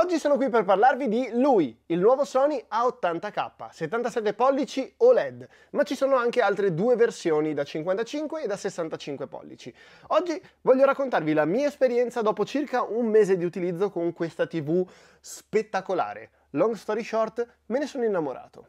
Oggi sono qui per parlarvi di lui, il nuovo Sony A80K, 77 pollici OLED, ma ci sono anche altre due versioni da 55 e da 65 pollici. Oggi voglio raccontarvi la mia esperienza dopo circa un mese di utilizzo con questa TV spettacolare. Long story short, me ne sono innamorato.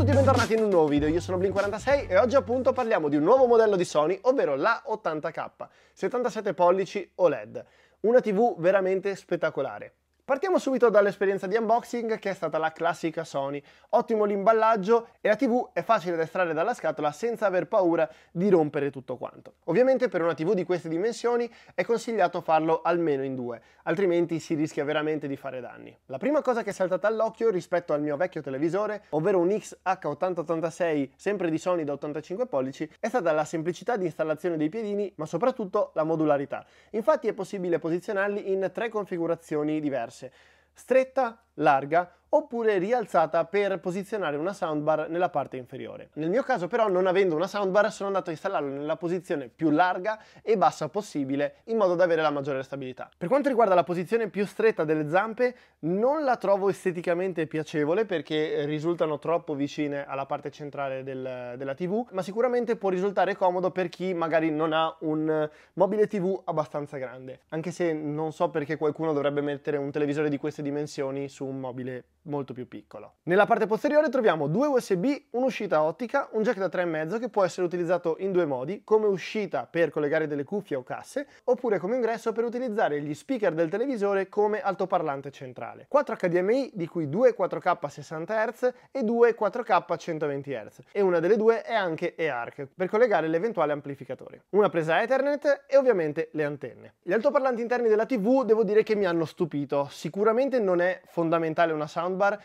tutti e bentornati in un nuovo video, io sono Blink46 e oggi appunto parliamo di un nuovo modello di Sony, ovvero la 80K, 77 pollici OLED, una TV veramente spettacolare. Partiamo subito dall'esperienza di unboxing che è stata la classica Sony. Ottimo l'imballaggio e la TV è facile da estrarre dalla scatola senza aver paura di rompere tutto quanto. Ovviamente per una TV di queste dimensioni è consigliato farlo almeno in due, altrimenti si rischia veramente di fare danni. La prima cosa che è saltata all'occhio rispetto al mio vecchio televisore, ovvero un XH8086 sempre di Sony da 85 pollici, è stata la semplicità di installazione dei piedini ma soprattutto la modularità. Infatti è possibile posizionarli in tre configurazioni diverse classe stretta larga oppure rialzata per posizionare una soundbar nella parte inferiore. Nel mio caso però non avendo una soundbar sono andato a installarlo nella posizione più larga e bassa possibile in modo da avere la maggiore stabilità. Per quanto riguarda la posizione più stretta delle zampe non la trovo esteticamente piacevole perché risultano troppo vicine alla parte centrale del, della tv ma sicuramente può risultare comodo per chi magari non ha un mobile tv abbastanza grande anche se non so perché qualcuno dovrebbe mettere un televisore di queste dimensioni su su un mobile molto più piccolo. Nella parte posteriore troviamo due USB, un'uscita ottica, un jack da 3,5 che può essere utilizzato in due modi, come uscita per collegare delle cuffie o casse, oppure come ingresso per utilizzare gli speaker del televisore come altoparlante centrale. 4 HDMI, di cui 2 4K 60 Hz e 2 4K 120 Hz, e una delle due è anche EARC, per collegare l'eventuale amplificatore. Una presa Ethernet e ovviamente le antenne. Gli altoparlanti interni della TV devo dire che mi hanno stupito, sicuramente non è fondamentale fondamentale una soundbar.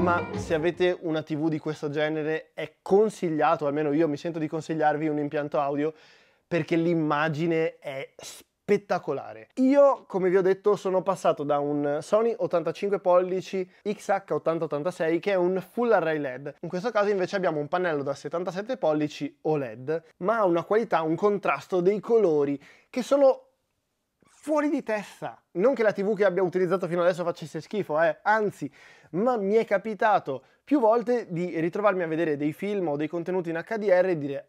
Ma se avete una TV di questo genere è consigliato, almeno io mi sento di consigliarvi un impianto audio perché l'immagine è spettacolare spettacolare. Io, come vi ho detto, sono passato da un Sony 85 pollici XH8086 che è un full array LED. In questo caso invece abbiamo un pannello da 77 pollici OLED, ma ha una qualità, un contrasto dei colori che sono fuori di testa. Non che la TV che abbia utilizzato fino adesso facesse schifo, eh, anzi, ma mi è capitato più volte di ritrovarmi a vedere dei film o dei contenuti in HDR e dire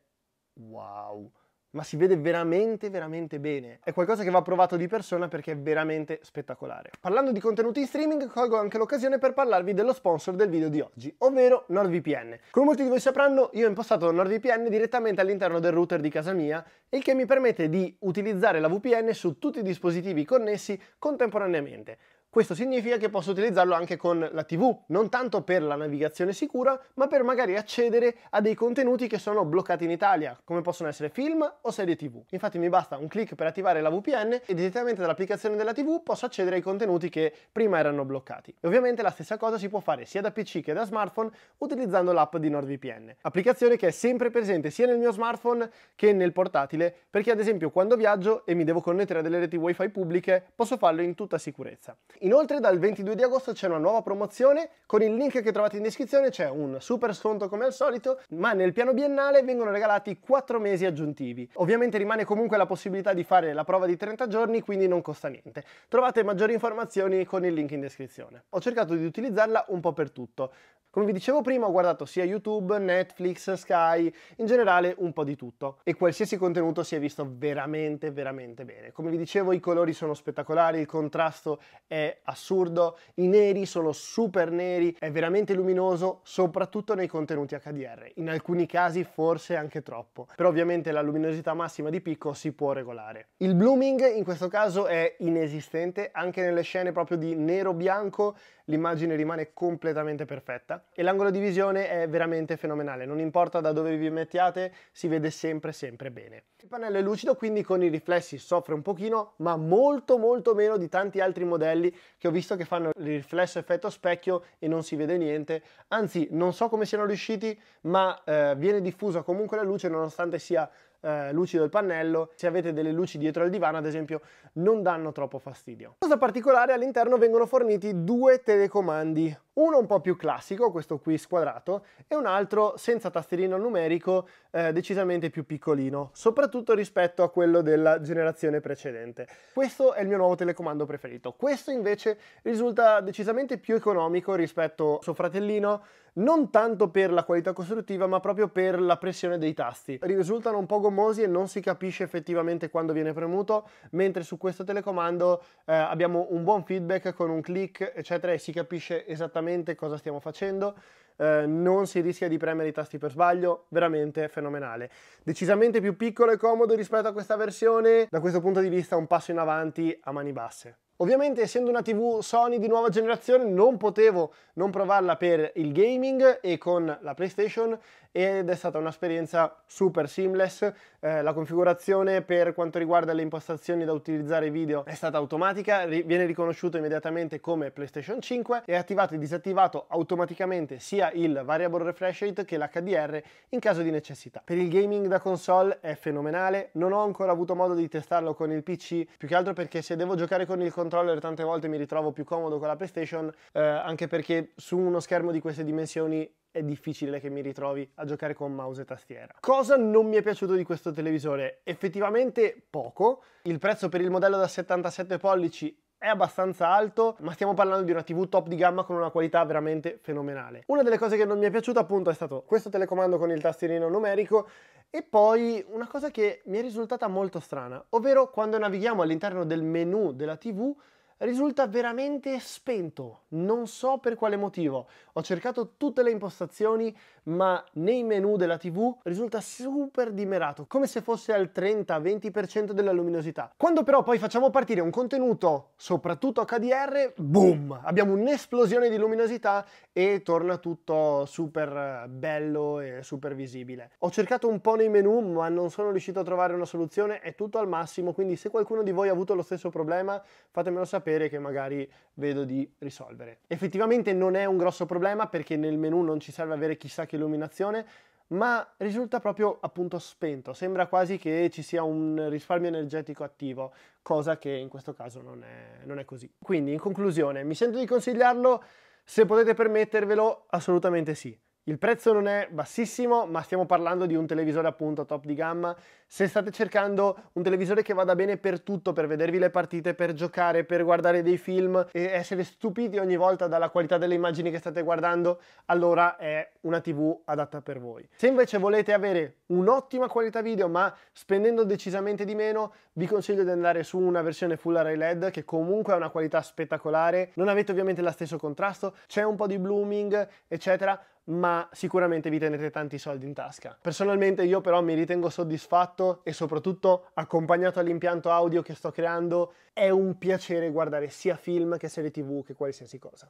wow ma si vede veramente veramente bene. È qualcosa che va provato di persona perché è veramente spettacolare. Parlando di contenuti in streaming, colgo anche l'occasione per parlarvi dello sponsor del video di oggi, ovvero NordVPN. Come molti di voi sapranno, io ho impostato NordVPN direttamente all'interno del router di casa mia, il che mi permette di utilizzare la VPN su tutti i dispositivi connessi contemporaneamente questo significa che posso utilizzarlo anche con la TV, non tanto per la navigazione sicura, ma per magari accedere a dei contenuti che sono bloccati in Italia, come possono essere film o serie TV. Infatti mi basta un clic per attivare la VPN e direttamente dall'applicazione della TV posso accedere ai contenuti che prima erano bloccati. E ovviamente la stessa cosa si può fare sia da PC che da smartphone utilizzando l'app di NordVPN, applicazione che è sempre presente sia nel mio smartphone che nel portatile, perché ad esempio quando viaggio e mi devo connettere a delle reti wifi pubbliche posso farlo in tutta sicurezza. Inoltre dal 22 di agosto c'è una nuova promozione, con il link che trovate in descrizione c'è un super sconto come al solito, ma nel piano biennale vengono regalati 4 mesi aggiuntivi. Ovviamente rimane comunque la possibilità di fare la prova di 30 giorni, quindi non costa niente. Trovate maggiori informazioni con il link in descrizione. Ho cercato di utilizzarla un po' per tutto. Come vi dicevo prima ho guardato sia YouTube, Netflix, Sky, in generale un po' di tutto e qualsiasi contenuto si è visto veramente veramente bene. Come vi dicevo i colori sono spettacolari, il contrasto è assurdo, i neri sono super neri, è veramente luminoso, soprattutto nei contenuti HDR, in alcuni casi forse anche troppo, però ovviamente la luminosità massima di picco si può regolare. Il blooming in questo caso è inesistente, anche nelle scene proprio di nero-bianco l'immagine rimane completamente perfetta e l'angolo di visione è veramente fenomenale, non importa da dove vi mettiate, si vede sempre sempre bene. Il pannello è lucido quindi con i riflessi soffre un pochino ma molto molto meno di tanti altri modelli che ho visto che fanno il riflesso effetto specchio e non si vede niente. Anzi, non so come siano riusciti, ma eh, viene diffusa comunque la luce nonostante sia eh, lucido il pannello, se avete delle luci dietro al divano ad esempio non danno troppo fastidio. Cosa particolare all'interno vengono forniti due telecomandi uno un po' più classico, questo qui squadrato, e un altro senza tastierino numerico eh, decisamente più piccolino, soprattutto rispetto a quello della generazione precedente. Questo è il mio nuovo telecomando preferito. Questo invece risulta decisamente più economico rispetto al suo fratellino, non tanto per la qualità costruttiva ma proprio per la pressione dei tasti. Risultano un po' gommosi e non si capisce effettivamente quando viene premuto, mentre su questo telecomando eh, abbiamo un buon feedback con un click eccetera e si capisce esattamente veramente cosa stiamo facendo. Eh, non si rischia di premere i tasti per sbaglio, veramente fenomenale. Decisamente più piccolo e comodo rispetto a questa versione, da questo punto di vista un passo in avanti a mani basse. Ovviamente essendo una TV Sony di nuova generazione non potevo non provarla per il gaming e con la PlayStation ed è stata un'esperienza super seamless, eh, la configurazione per quanto riguarda le impostazioni da utilizzare video è stata automatica, ri- viene riconosciuto immediatamente come PlayStation 5 e attivato e disattivato automaticamente sia il variable refresh rate che l'HDR in caso di necessità. Per il gaming da console è fenomenale, non ho ancora avuto modo di testarlo con il PC, più che altro perché se devo giocare con il controllo controller tante volte mi ritrovo più comodo con la PlayStation, eh, anche perché su uno schermo di queste dimensioni è difficile che mi ritrovi a giocare con mouse e tastiera. Cosa non mi è piaciuto di questo televisore? Effettivamente poco. Il prezzo per il modello da 77 pollici è abbastanza alto, ma stiamo parlando di una TV top di gamma con una qualità veramente fenomenale. Una delle cose che non mi è piaciuta appunto è stato questo telecomando con il tastierino numerico e poi una cosa che mi è risultata molto strana, ovvero quando navighiamo all'interno del menu della TV risulta veramente spento, non so per quale motivo. Ho cercato tutte le impostazioni, ma nei menu della TV risulta super dimerato, come se fosse al 30-20% della luminosità. Quando però poi facciamo partire un contenuto, soprattutto HDR, boom! Abbiamo un'esplosione di luminosità e torna tutto super bello e super visibile. Ho cercato un po' nei menu, ma non sono riuscito a trovare una soluzione, è tutto al massimo, quindi se qualcuno di voi ha avuto lo stesso problema, fatemelo sapere sapere che magari vedo di risolvere. Effettivamente non è un grosso problema perché nel menu non ci serve avere chissà che illuminazione, ma risulta proprio appunto spento, sembra quasi che ci sia un risparmio energetico attivo, cosa che in questo caso non è, non è così. Quindi in conclusione, mi sento di consigliarlo, se potete permettervelo, assolutamente sì. Il prezzo non è bassissimo, ma stiamo parlando di un televisore appunto top di gamma. Se state cercando un televisore che vada bene per tutto, per vedervi le partite, per giocare, per guardare dei film e essere stupiti ogni volta dalla qualità delle immagini che state guardando, allora è una TV adatta per voi. Se invece volete avere un'ottima qualità video, ma spendendo decisamente di meno, vi consiglio di andare su una versione Full Array LED che comunque ha una qualità spettacolare. Non avete ovviamente lo stesso contrasto, c'è un po' di blooming, eccetera, ma sicuramente vi tenete tanti soldi in tasca. Personalmente io però mi ritengo soddisfatto e soprattutto accompagnato all'impianto audio che sto creando è un piacere guardare sia film che serie tv che qualsiasi cosa.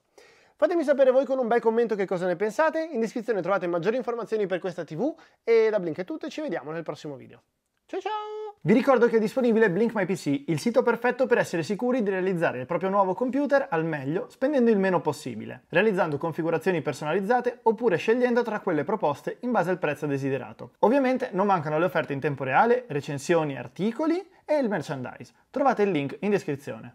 Fatemi sapere voi con un bel commento che cosa ne pensate, in descrizione trovate maggiori informazioni per questa tv e da Blink è tutto e ci vediamo nel prossimo video. Ciao ciao! Vi ricordo che è disponibile Blink My PC, il sito perfetto per essere sicuri di realizzare il proprio nuovo computer al meglio, spendendo il meno possibile, realizzando configurazioni personalizzate oppure scegliendo tra quelle proposte in base al prezzo desiderato. Ovviamente non mancano le offerte in tempo reale, recensioni, articoli e il merchandise. Trovate il link in descrizione.